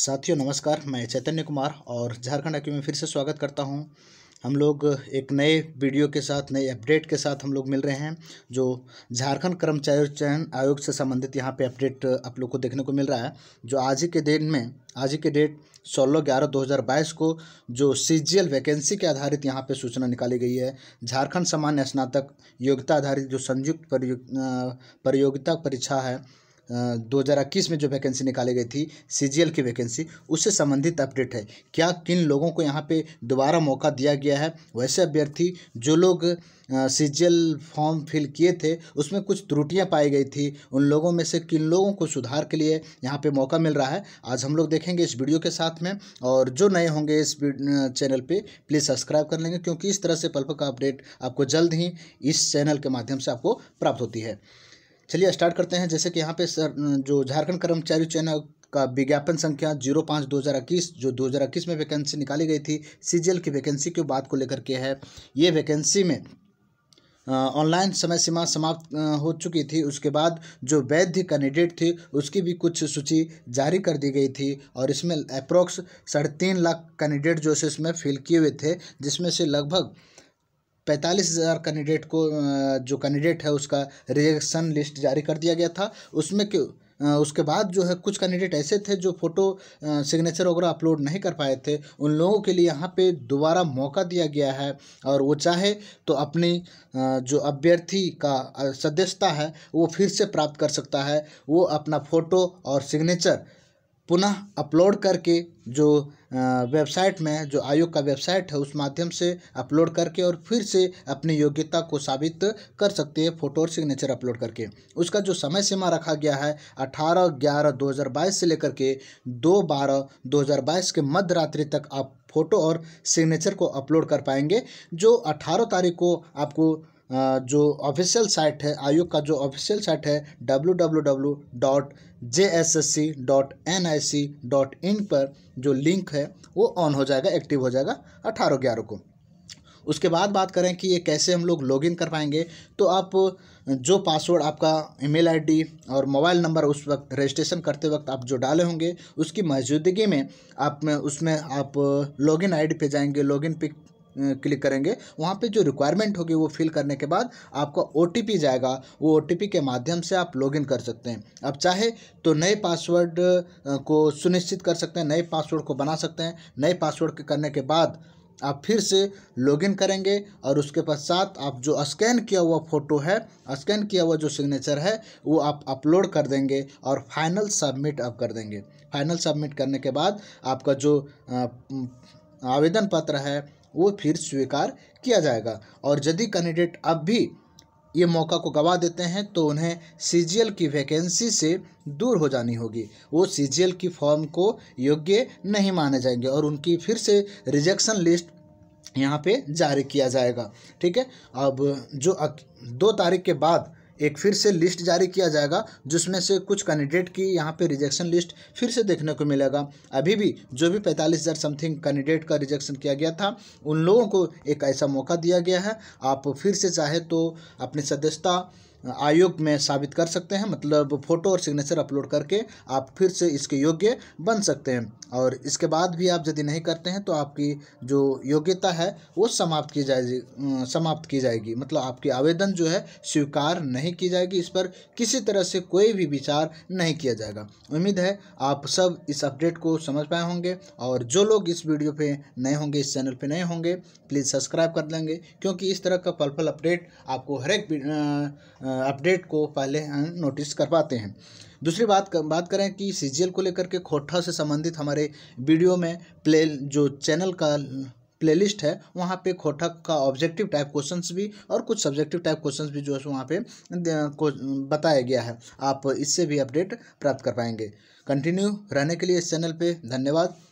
साथियों नमस्कार मैं चैतन्य कुमार और झारखंड आक्यू में फिर से स्वागत करता हूं हम लोग एक नए वीडियो के साथ नए अपडेट के साथ हम लोग मिल रहे हैं जो झारखंड कर्मचारी चयन आयोग से संबंधित यहाँ पे अपडेट आप लोग को देखने को मिल रहा है जो आज ही के दिन में आज ही के डेट सोलह ग्यारह दो हज़ार बाईस को जो सी जी एल वैकेंसी के आधारित यहाँ पे सूचना निकाली गई है झारखंड सामान्य स्नातक योग्यता आधारित जो संयुक्त परियोगिता प्रयोगिता परीक्षा है 2021 में जो वैकेंसी निकाली गई थी सीजीएल की वैकेंसी उससे संबंधित अपडेट है क्या किन लोगों को यहाँ पे दोबारा मौका दिया गया है वैसे अभ्यर्थी जो लोग सीजीएल फॉर्म फिल किए थे उसमें कुछ त्रुटियाँ पाई गई थी उन लोगों में से किन लोगों को सुधार के लिए यहाँ पे मौका मिल रहा है आज हम लोग देखेंगे इस वीडियो के साथ में और जो नए होंगे इस चैनल पर प्लीज़ सब्सक्राइब कर लेंगे क्योंकि इस तरह से पल का अपडेट आपको जल्द ही इस चैनल के माध्यम से आपको प्राप्त होती है चलिए स्टार्ट करते हैं जैसे कि यहाँ पे सर जो झारखंड कर्मचारी चयन का विज्ञापन संख्या जीरो पाँच दो हज़ार इक्कीस जो दो हज़ार इक्कीस में वैकेंसी निकाली गई थी सीजीएल की वैकेंसी की बात को लेकर के है ये वैकेंसी में ऑनलाइन समय सीमा समाप्त हो चुकी थी उसके बाद जो वैध कैंडिडेट थी उसकी भी कुछ सूची जारी कर दी गई थी और इसमें अप्रोक्स साढ़े तीन लाख कैंडिडेट जो है इसमें फिल किए हुए थे जिसमें से लगभग पैंतालीस हज़ार कैंडिडेट को जो कैंडिडेट है उसका रिजेक्शन लिस्ट जारी कर दिया गया था उसमें के उसके बाद जो है कुछ कैंडिडेट ऐसे थे जो फोटो सिग्नेचर वगैरह अपलोड नहीं कर पाए थे उन लोगों के लिए यहाँ पे दोबारा मौका दिया गया है और वो चाहे तो अपनी जो अभ्यर्थी का सदस्यता है वो फिर से प्राप्त कर सकता है वो अपना फ़ोटो और सिग्नेचर पुनः अपलोड करके जो वेबसाइट में जो आयोग का वेबसाइट है उस माध्यम से अपलोड करके और फिर से अपनी योग्यता को साबित कर सकते हैं फोटो और सिग्नेचर अपलोड करके उसका जो समय सीमा रखा गया है अठारह ग्यारह दो से लेकर के दो बारह दो के मध्य रात्रि तक आप फोटो और सिग्नेचर को अपलोड कर पाएंगे जो 18 तारीख को आपको जो ऑफिशियल साइट है आयोग का जो ऑफिशियल साइट है W W dot J S S C dot N I C dot in पर जो लिंक है वो ऑन हो जाएगा एक्टिव हो जाएगा अठारह ग्यारह को उसके बाद बात करें कि ये कैसे हम लोग लॉगिन कर पाएंगे तो आप जो पासवर्ड आपका ईमेल आईडी और मोबाइल नंबर उस वक्त रजिस्ट्रेशन करते वक्त आप जो डाले होंगे उसकी मौजूदगी में आप में उसमें आप लॉगिन आईडी पे जाएंगे लॉगिन पे क्लिक करेंगे वहाँ पे जो रिक्वायरमेंट होगी वो फिल करने के बाद आपका ओ जाएगा वो ओ के माध्यम से आप लॉगिन कर सकते हैं आप चाहे तो नए पासवर्ड को सुनिश्चित कर सकते हैं नए पासवर्ड को बना सकते हैं नए पासवर्ड करने के बाद आप फिर से लॉगिन करेंगे और उसके पश्चात आप जो स्कैन किया हुआ फ़ोटो है स्कैन किया हुआ जो सिग्नेचर है वो आप अपलोड कर देंगे और फाइनल सबमिट आप कर देंगे फाइनल सबमिट करने के बाद आपका जो आवेदन पत्र है वो फिर स्वीकार किया जाएगा और यदि कैंडिडेट अब भी ये मौका को गवा देते हैं तो उन्हें सी की वैकेंसी से दूर हो जानी होगी वो सी की फॉर्म को योग्य नहीं माने जाएंगे और उनकी फिर से रिजेक्शन लिस्ट यहाँ पे जारी किया जाएगा ठीक है अब जो दो तारीख के बाद एक फिर से लिस्ट जारी किया जाएगा जिसमें से कुछ कैंडिडेट की यहाँ पे रिजेक्शन लिस्ट फिर से देखने को मिलेगा अभी भी जो भी पैंतालीस हज़ार समथिंग कैंडिडेट का रिजेक्शन किया गया था उन लोगों को एक ऐसा मौका दिया गया है आप फिर से चाहे तो अपनी सदस्यता आयोग में साबित कर सकते हैं मतलब फ़ोटो और सिग्नेचर अपलोड करके आप फिर से इसके योग्य बन सकते हैं और इसके बाद भी आप यदि नहीं करते हैं तो आपकी जो योग्यता है वो समाप्त की जाएगी अं, समाप्त की जाएगी मतलब आपकी आवेदन जो है स्वीकार नहीं की जाएगी इस पर किसी तरह से कोई भी विचार नहीं किया जाएगा उम्मीद है आप सब इस अपडेट को समझ पाए होंगे और जो लोग इस वीडियो पे नए होंगे इस चैनल पे नए होंगे प्लीज़ सब्सक्राइब कर देंगे क्योंकि इस तरह का पल पल अपडेट आपको हर एक अपडेट को पहले नोटिस कर पाते हैं दूसरी बात कर, बात करें कि सीजीएल को लेकर के खोटा से संबंधित हमारे वीडियो में प्ले जो चैनल का प्लेलिस्ट है वहाँ पे खोटा का ऑब्जेक्टिव टाइप क्वेश्चंस भी और कुछ सब्जेक्टिव टाइप क्वेश्चंस भी जो है वहाँ पे बताया गया है आप इससे भी अपडेट प्राप्त कर पाएंगे कंटिन्यू रहने के लिए इस चैनल पे धन्यवाद